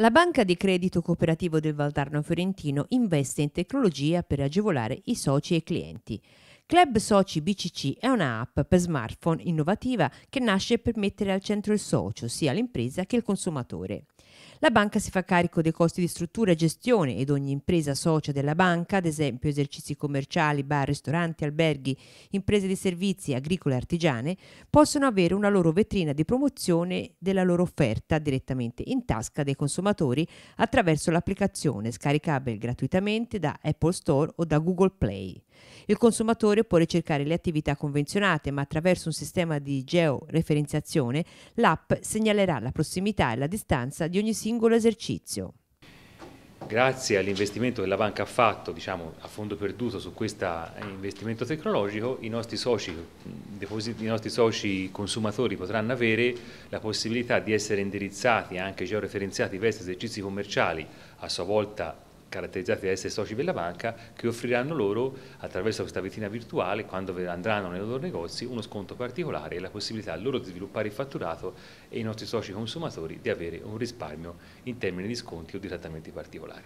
La Banca di Credito Cooperativo del Valdarno Fiorentino investe in tecnologia per agevolare i soci e i clienti. Club Soci BCC è un'app per smartphone innovativa che nasce per mettere al centro il socio, sia l'impresa che il consumatore. La banca si fa carico dei costi di struttura e gestione ed ogni impresa socia della banca, ad esempio esercizi commerciali, bar, ristoranti, alberghi, imprese di servizi agricole e artigiane, possono avere una loro vetrina di promozione della loro offerta direttamente in tasca dei consumatori attraverso l'applicazione scaricabile gratuitamente da Apple Store o da Google Play. Il consumatore lavoratore può ricercare le attività convenzionate, ma attraverso un sistema di georeferenziazione l'app segnalerà la prossimità e la distanza di ogni singolo esercizio. Grazie all'investimento che la banca ha fatto diciamo, a fondo perduto su questo investimento tecnologico, i nostri, soci, i nostri soci consumatori potranno avere la possibilità di essere indirizzati, anche georeferenziati verso esercizi commerciali, a sua volta caratterizzati da essere soci della banca, che offriranno loro, attraverso questa vetrina virtuale, quando andranno nei loro negozi, uno sconto particolare e la possibilità loro di sviluppare il fatturato e i nostri soci consumatori di avere un risparmio in termini di sconti o di trattamenti particolari.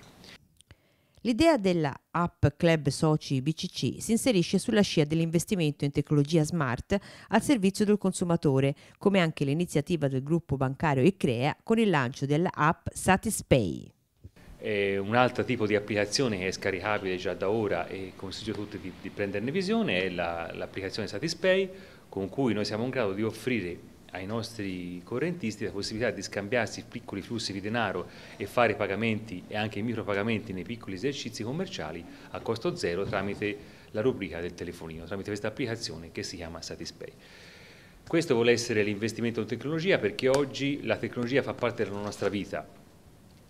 L'idea della app Club Soci BCC si inserisce sulla scia dell'investimento in tecnologia smart al servizio del consumatore, come anche l'iniziativa del gruppo bancario ICREA con il lancio della app Satispay. Eh, un altro tipo di applicazione che è scaricabile già da ora e consiglio a tutti di, di prenderne visione è l'applicazione Satispay con cui noi siamo in grado di offrire ai nostri correntisti la possibilità di scambiarsi piccoli flussi di denaro e fare pagamenti e anche micropagamenti nei piccoli esercizi commerciali a costo zero tramite la rubrica del telefonino, tramite questa applicazione che si chiama Satispay. Questo vuole essere l'investimento in tecnologia perché oggi la tecnologia fa parte della nostra vita,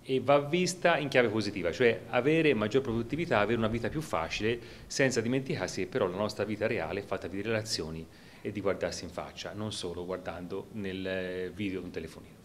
e va vista in chiave positiva, cioè avere maggior produttività, avere una vita più facile, senza dimenticarsi che però la nostra vita reale è fatta di relazioni e di guardarsi in faccia, non solo guardando nel eh, video di un telefonino.